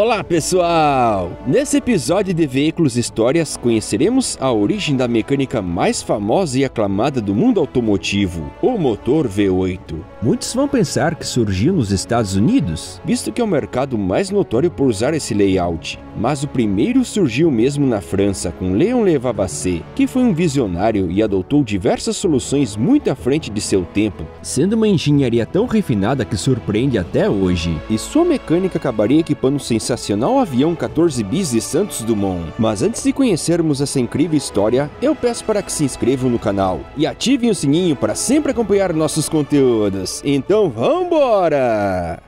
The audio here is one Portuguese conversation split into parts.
Olá pessoal! Nesse episódio de Veículos Histórias conheceremos a origem da mecânica mais famosa e aclamada do mundo automotivo, o motor V8. Muitos vão pensar que surgiu nos Estados Unidos, visto que é o mercado mais notório por usar esse layout, mas o primeiro surgiu mesmo na França com Léon Levavasseur, que foi um visionário e adotou diversas soluções muito à frente de seu tempo, sendo uma engenharia tão refinada que surpreende até hoje. E sua mecânica acabaria equipando-se sensacional avião 14 bis de Santos Dumont. Mas antes de conhecermos essa incrível história, eu peço para que se inscrevam no canal e ativem o sininho para sempre acompanhar nossos conteúdos. Então vambora!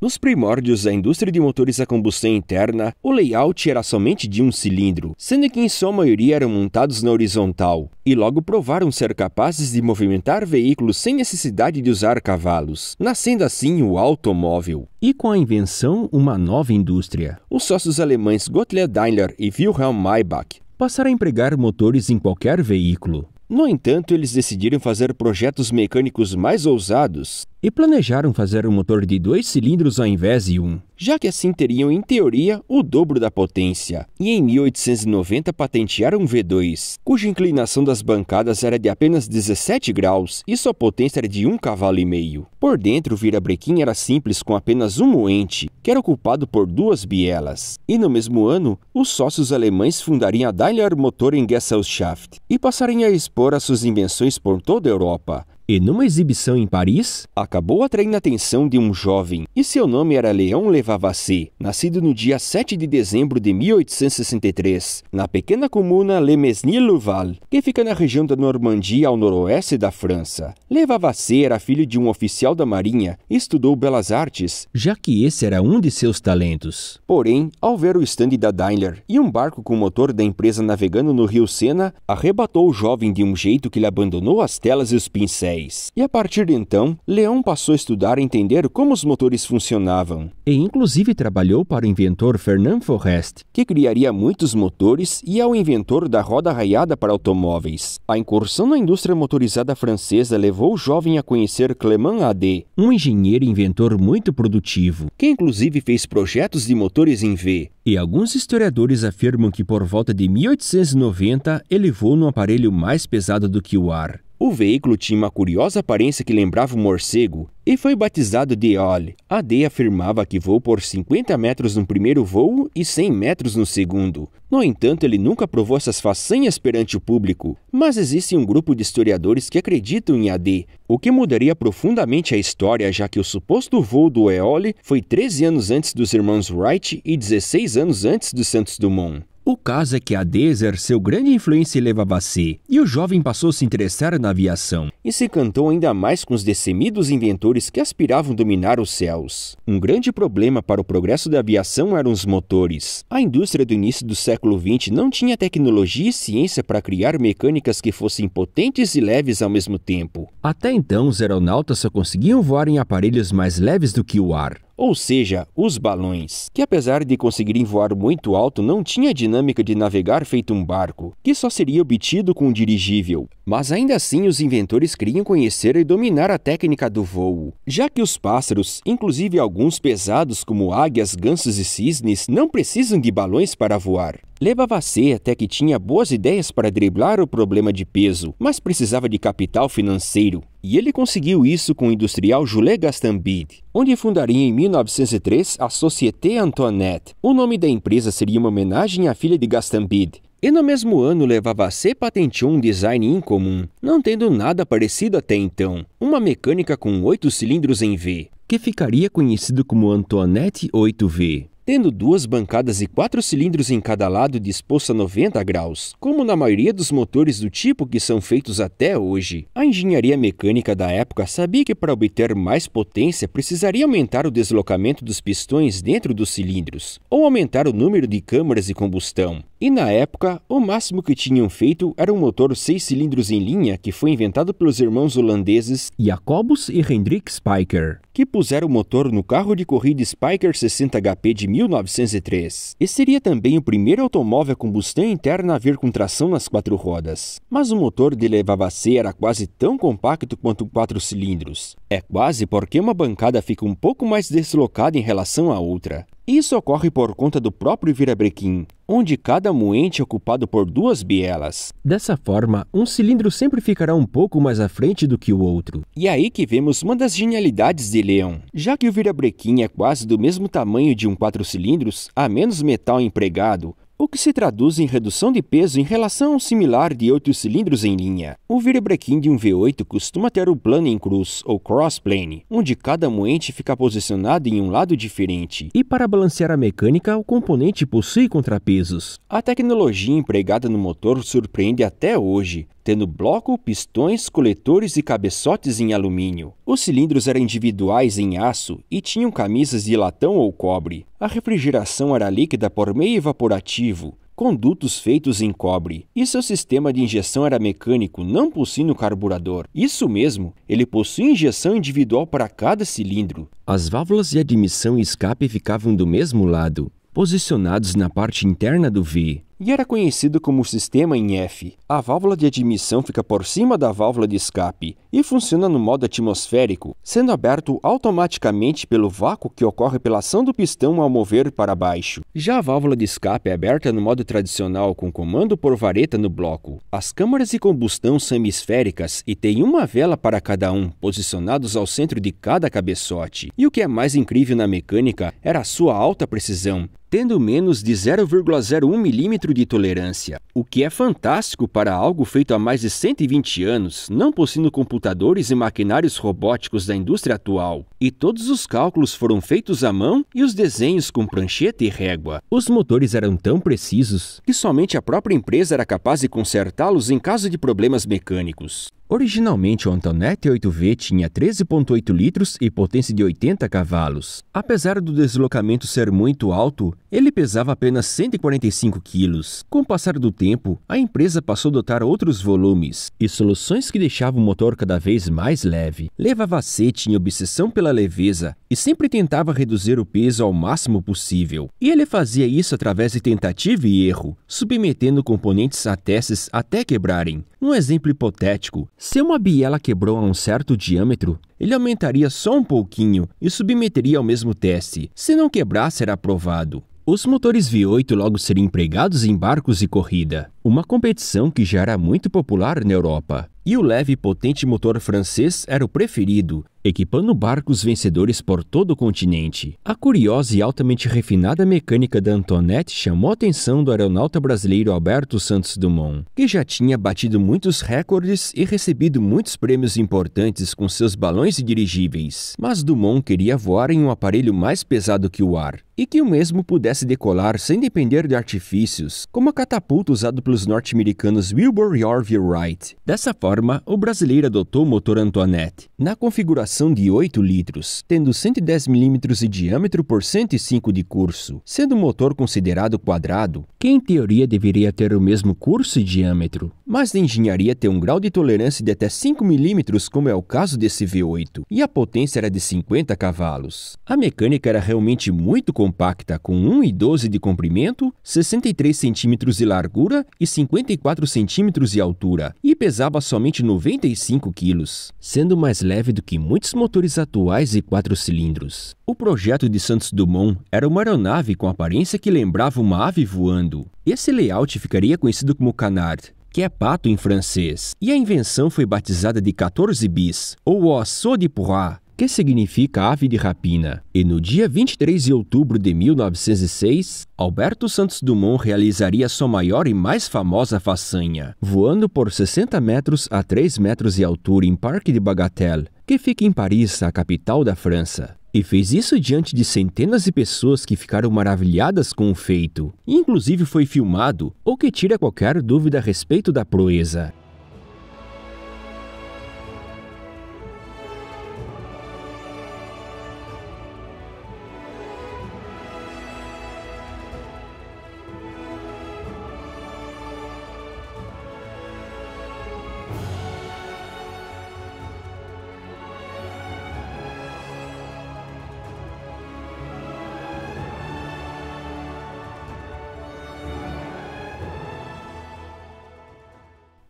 Nos primórdios da indústria de motores a combustão interna, o layout era somente de um cilindro, sendo que em sua maioria eram montados na horizontal, e logo provaram ser capazes de movimentar veículos sem necessidade de usar cavalos, nascendo assim o automóvel. E com a invenção, uma nova indústria. Os sócios alemães Gottlieb Daimler e Wilhelm Maybach passaram a empregar motores em qualquer veículo. No entanto, eles decidiram fazer projetos mecânicos mais ousados e planejaram fazer um motor de dois cilindros ao invés de um, já que assim teriam, em teoria, o dobro da potência. E em 1890 patentearam um V2, cuja inclinação das bancadas era de apenas 17 graus e sua potência era de um cavalo e meio. Por dentro, o virabrequim era simples com apenas um moente, que era ocupado por duas bielas. E no mesmo ano, os sócios alemães fundariam a Daimler Motor Gesellschaft e passariam a expor expor as suas invenções por toda a Europa e numa exibição em Paris, acabou atraindo a atenção de um jovem e seu nome era Leon Levavassé, nascido no dia 7 de dezembro de 1863, na pequena comuna Le Mesnil-Louval, que fica na região da Normandia ao noroeste da França. Levavassé era filho de um oficial da Marinha e estudou belas artes, já que esse era um de seus talentos. Porém, ao ver o estande da Daimler e um barco com motor da empresa navegando no rio Sena, arrebatou o jovem de um jeito que lhe abandonou as telas e os pincéis. 10. E a partir de então, Leon passou a estudar e entender como os motores funcionavam. E inclusive trabalhou para o inventor Fernand Forrest, que criaria muitos motores e é o inventor da roda raiada para automóveis. A incursão na indústria motorizada francesa levou o jovem a conhecer Clément Adé, um engenheiro e inventor muito produtivo, que inclusive fez projetos de motores em V. E alguns historiadores afirmam que por volta de 1890 ele voou num aparelho mais pesado do que o ar, o veículo tinha uma curiosa aparência que lembrava um morcego e foi batizado de Eole. A afirmava que voou por 50 metros no primeiro voo e 100 metros no segundo. No entanto, ele nunca provou essas façanhas perante o público. Mas existe um grupo de historiadores que acreditam em AD, o que mudaria profundamente a história, já que o suposto voo do Eole foi 13 anos antes dos irmãos Wright e 16 anos antes dos Santos Dumont. O caso é que a D seu grande influência a Levavassé e o jovem passou a se interessar na aviação e se cantou ainda mais com os decemidos inventores que aspiravam dominar os céus. Um grande problema para o progresso da aviação eram os motores. A indústria do início do século XX não tinha tecnologia e ciência para criar mecânicas que fossem potentes e leves ao mesmo tempo. Até então, os aeronautas só conseguiam voar em aparelhos mais leves do que o ar ou seja, os balões, que apesar de conseguirem voar muito alto, não tinha a dinâmica de navegar feito um barco, que só seria obtido com um dirigível. Mas ainda assim, os inventores queriam conhecer e dominar a técnica do voo, já que os pássaros, inclusive alguns pesados como águias, gansos e cisnes, não precisam de balões para voar. Lebavassé até que tinha boas ideias para driblar o problema de peso, mas precisava de capital financeiro. E ele conseguiu isso com o industrial Jules Gastambide, onde fundaria em 1903 a Société Antoinette. O nome da empresa seria uma homenagem à filha de Gastambide. E no mesmo ano, Levavassé patenteou um design incomum, não tendo nada parecido até então. Uma mecânica com oito cilindros em V, que ficaria conhecido como Antoinette 8V tendo duas bancadas e quatro cilindros em cada lado disposto a 90 graus, como na maioria dos motores do tipo que são feitos até hoje. A engenharia mecânica da época sabia que para obter mais potência precisaria aumentar o deslocamento dos pistões dentro dos cilindros, ou aumentar o número de câmaras de combustão. E na época, o máximo que tinham feito era um motor seis cilindros em linha que foi inventado pelos irmãos holandeses Jacobus e Hendrik Spiker, que puseram o motor no carro de corrida Spiker 60 HP de 1903. E seria também o primeiro automóvel a combustão interna a vir com tração nas quatro rodas. Mas o motor de Levavassé era quase tão compacto quanto quatro cilindros. É quase porque uma bancada fica um pouco mais deslocada em relação à outra. Isso ocorre por conta do próprio virabrequim, onde cada moente é ocupado por duas bielas. Dessa forma, um cilindro sempre ficará um pouco mais à frente do que o outro. E é aí que vemos uma das genialidades de Leon. Já que o virabrequim é quase do mesmo tamanho de um quatro cilindros, há menos metal empregado, o que se traduz em redução de peso em relação ao similar de outros cilindros em linha. O virabrequim de um V8 costuma ter o plane em cruz, ou crossplane, onde cada moente fica posicionado em um lado diferente. E para balancear a mecânica, o componente possui contrapesos. A tecnologia empregada no motor surpreende até hoje, tendo bloco, pistões, coletores e cabeçotes em alumínio. Os cilindros eram individuais em aço e tinham camisas de latão ou cobre. A refrigeração era líquida por meio evaporativo, condutos feitos em cobre, e seu sistema de injeção era mecânico, não possuindo carburador. Isso mesmo, ele possui injeção individual para cada cilindro. As válvulas de admissão e escape ficavam do mesmo lado, posicionados na parte interna do V e era conhecido como sistema em F. A válvula de admissão fica por cima da válvula de escape e funciona no modo atmosférico, sendo aberto automaticamente pelo vácuo que ocorre pela ação do pistão ao mover para baixo. Já a válvula de escape é aberta no modo tradicional com comando por vareta no bloco. As câmaras de combustão são hemisféricas e têm uma vela para cada um, posicionados ao centro de cada cabeçote. E o que é mais incrível na mecânica era a sua alta precisão, tendo menos de 0,01 mm de tolerância, o que é fantástico para algo feito há mais de 120 anos, não possuindo computadores e maquinários robóticos da indústria atual. E todos os cálculos foram feitos à mão e os desenhos com prancheta e régua. Os motores eram tão precisos que somente a própria empresa era capaz de consertá-los em caso de problemas mecânicos. Originalmente, o Antonelli 8V tinha 13,8 litros e potência de 80 cavalos. Apesar do deslocamento ser muito alto, ele pesava apenas 145 quilos. Com o passar do tempo, a empresa passou a adotar outros volumes e soluções que deixavam o motor cada vez mais leve. Levava a em obsessão pela leveza e sempre tentava reduzir o peso ao máximo possível. E ele fazia isso através de tentativa e erro, submetendo componentes a testes até quebrarem. Um exemplo hipotético, se uma biela quebrou a um certo diâmetro, ele aumentaria só um pouquinho e submeteria ao mesmo teste. Se não quebrar, será aprovado. Os motores V8 logo seriam empregados em barcos e corrida, uma competição que já era muito popular na Europa. E o leve e potente motor francês era o preferido, equipando barcos vencedores por todo o continente. A curiosa e altamente refinada mecânica da Antonette chamou a atenção do aeronauta brasileiro Alberto Santos Dumont, que já tinha batido muitos recordes e recebido muitos prêmios importantes com seus balões e dirigíveis. Mas Dumont queria voar em um aparelho mais pesado que o ar, e que o mesmo pudesse decolar sem depender de artifícios, como a catapulta usada pelos norte-americanos Wilbur e Orville Wright. Dessa forma, o brasileiro adotou o motor Antoinette. Na configuração de 8 litros, tendo 110 mm de diâmetro por 105 de curso, sendo o motor considerado quadrado, que em teoria deveria ter o mesmo curso e diâmetro, mas na engenharia tem um grau de tolerância de até 5 mm, como é o caso desse V8, e a potência era de 50 cavalos. A mecânica era realmente muito compacta, com 1,12 de comprimento, 63 cm de largura e 54 cm de altura, e pesava somente 95 kg, sendo mais leve do que muitos motores atuais e quatro cilindros. O projeto de Santos Dumont era uma aeronave com aparência que lembrava uma ave voando. Esse layout ficaria conhecido como canard, que é pato em francês, e a invenção foi batizada de 14 bis, ou oiseau de proie, que significa ave de rapina. E no dia 23 de outubro de 1906, Alberto Santos Dumont realizaria sua maior e mais famosa façanha, voando por 60 metros a 3 metros de altura em Parque de Bagatelle, que fica em Paris, a capital da França. E fez isso diante de centenas de pessoas que ficaram maravilhadas com o feito. Inclusive foi filmado, o que tira qualquer dúvida a respeito da proeza.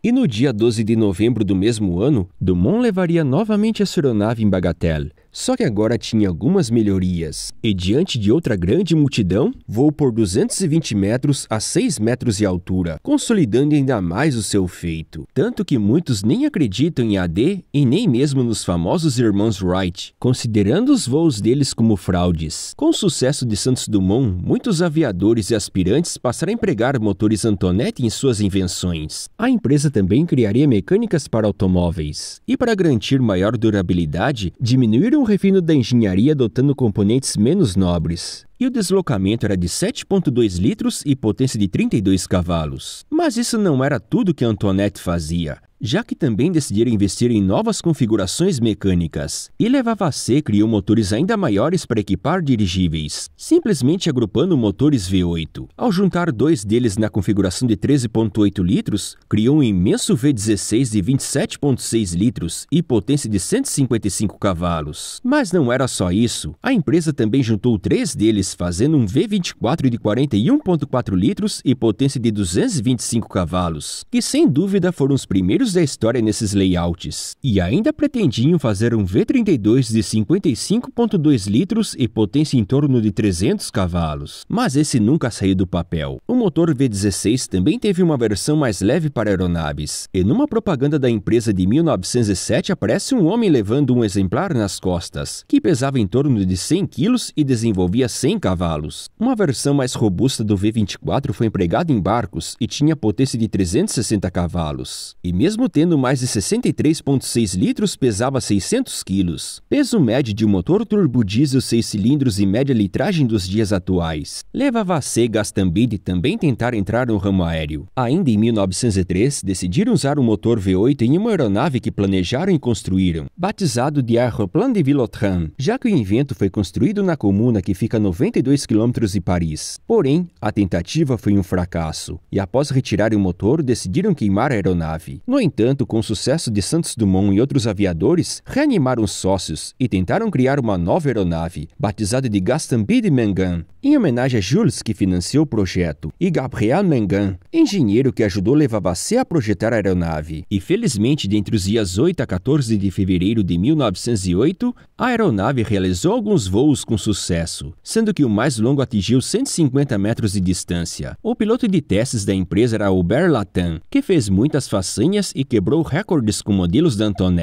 E no dia 12 de novembro do mesmo ano, Dumont levaria novamente a sua aeronave em Bagatelle, só que agora tinha algumas melhorias, e diante de outra grande multidão, voou por 220 metros a 6 metros de altura, consolidando ainda mais o seu feito. Tanto que muitos nem acreditam em AD e nem mesmo nos famosos irmãos Wright, considerando os voos deles como fraudes. Com o sucesso de Santos Dumont, muitos aviadores e aspirantes passaram a empregar motores Antonetti em suas invenções. A empresa também criaria mecânicas para automóveis, e para garantir maior durabilidade, diminuíram um refino da engenharia adotando componentes menos nobres, e o deslocamento era de 7,2 litros e potência de 32 cavalos. Mas isso não era tudo que Antoinette fazia já que também decidiram investir em novas configurações mecânicas. E levava C criou motores ainda maiores para equipar dirigíveis, simplesmente agrupando motores V8. Ao juntar dois deles na configuração de 13.8 litros, criou um imenso V16 de 27.6 litros e potência de 155 cavalos. Mas não era só isso, a empresa também juntou três deles fazendo um V24 de 41.4 litros e potência de 225 cavalos, que sem dúvida foram os primeiros anos da história nesses layouts e ainda pretendiam fazer um V32 de 55.2 litros e potência em torno de 300 cavalos, mas esse nunca saiu do papel. O motor V16 também teve uma versão mais leve para aeronaves, e numa propaganda da empresa de 1907 aparece um homem levando um exemplar nas costas, que pesava em torno de 100 quilos e desenvolvia 100 cavalos. Uma versão mais robusta do V24 foi empregada em barcos e tinha potência de 360 cavalos. E mesmo mesmo tendo mais de 63,6 litros, pesava 600 quilos. Peso médio de um motor turbo diesel 6 cilindros e média litragem dos dias atuais. Levava a C. Gastambide também tentar entrar no ramo aéreo. Ainda em 1903, decidiram usar um motor V8 em uma aeronave que planejaram e construíram, batizado de Aeroplan de Villotran, já que o invento foi construído na comuna que fica a 92 km de Paris. Porém, a tentativa foi um fracasso, e após retirar o motor, decidiram queimar a aeronave. No entanto, com o sucesso de Santos Dumont e outros aviadores, reanimaram os sócios e tentaram criar uma nova aeronave, batizada de gastambide de Mengan, em homenagem a Jules, que financiou o projeto, e Gabriel Mengan, engenheiro que ajudou Levavasseur a projetar a aeronave. E felizmente, dentre os dias 8 a 14 de fevereiro de 1908, a aeronave realizou alguns voos com sucesso, sendo que o mais longo atingiu 150 metros de distância. O piloto de testes da empresa era Albert Latan, que fez muitas façanhas e quebrou recordes com modelos da Antonelli.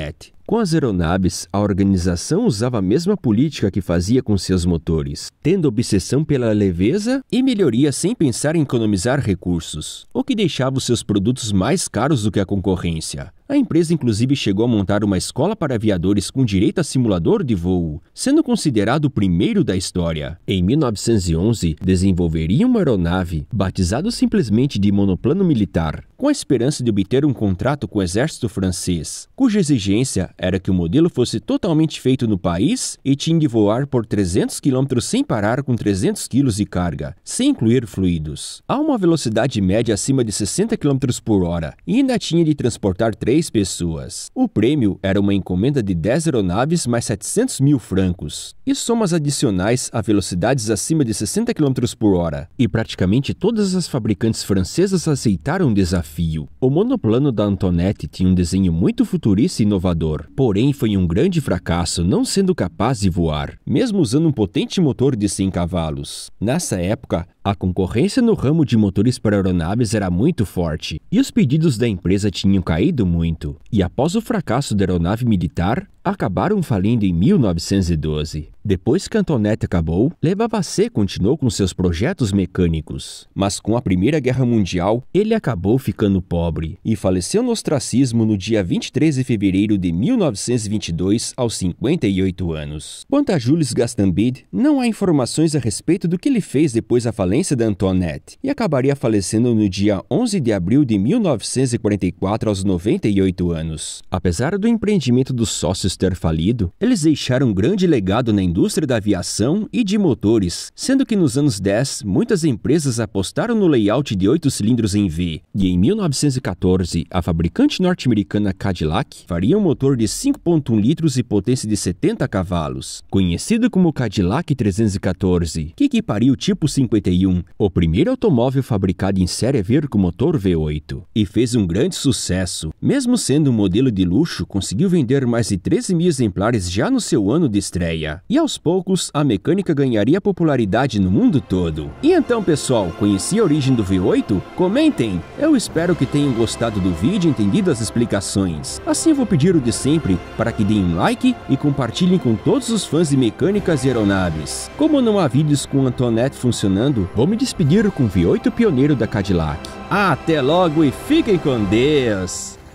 Com as aeronaves, a organização usava a mesma política que fazia com seus motores, tendo obsessão pela leveza e melhoria sem pensar em economizar recursos, o que deixava os seus produtos mais caros do que a concorrência. A empresa inclusive chegou a montar uma escola para aviadores com direito a simulador de voo, sendo considerado o primeiro da história. Em 1911, desenvolveria uma aeronave, batizada simplesmente de monoplano militar, com a esperança de obter um contrato com o exército francês, cuja exigência era que o modelo fosse totalmente feito no país e tinha de voar por 300 km sem parar com 300 kg de carga, sem incluir fluidos. A uma velocidade média acima de 60 km por hora, e ainda tinha de transportar três três pessoas. O prêmio era uma encomenda de 10 aeronaves mais 700 mil francos e somas adicionais a velocidades acima de 60 km por hora. E praticamente todas as fabricantes francesas aceitaram o desafio. O monoplano da Antonetti tinha um desenho muito futurista e inovador, porém foi um grande fracasso, não sendo capaz de voar, mesmo usando um potente motor de 100 cavalos. Nessa época, a concorrência no ramo de motores para aeronaves era muito forte e os pedidos da empresa tinham caído muito muito, e após o fracasso da aeronave militar, acabaram falindo em 1912. Depois que Antonette acabou, Levavasseur continuou com seus projetos mecânicos, mas com a Primeira Guerra Mundial, ele acabou ficando pobre e faleceu no ostracismo no dia 23 de fevereiro de 1922, aos 58 anos. Quanto a Jules Gastambide, não há informações a respeito do que ele fez depois da falência da Antoinette e acabaria falecendo no dia 11 de abril de 1944, aos 98 anos. Apesar do empreendimento dos sócios ter falido, eles deixaram um grande legado na indústria da aviação e de motores, sendo que nos anos 10 muitas empresas apostaram no layout de oito cilindros em V. E em 1914, a fabricante norte-americana Cadillac faria um motor de 5.1 litros e potência de 70 cavalos, conhecido como Cadillac 314, que equiparia o tipo 51, o primeiro automóvel fabricado em série a ver com motor V8, e fez um grande sucesso. Mesmo sendo um modelo de luxo, conseguiu vender mais de 13 mil exemplares já no seu ano de estreia. E aos poucos, a mecânica ganharia popularidade no mundo todo. E então, pessoal, conhecia a origem do V8? Comentem! Eu espero que tenham gostado do vídeo e entendido as explicações. Assim, vou pedir o de sempre para que deem um like e compartilhem com todos os fãs de mecânicas e aeronaves. Como não há vídeos com Antoinette funcionando, vou me despedir com o V8 pioneiro da Cadillac. Até logo e fiquem com Deus!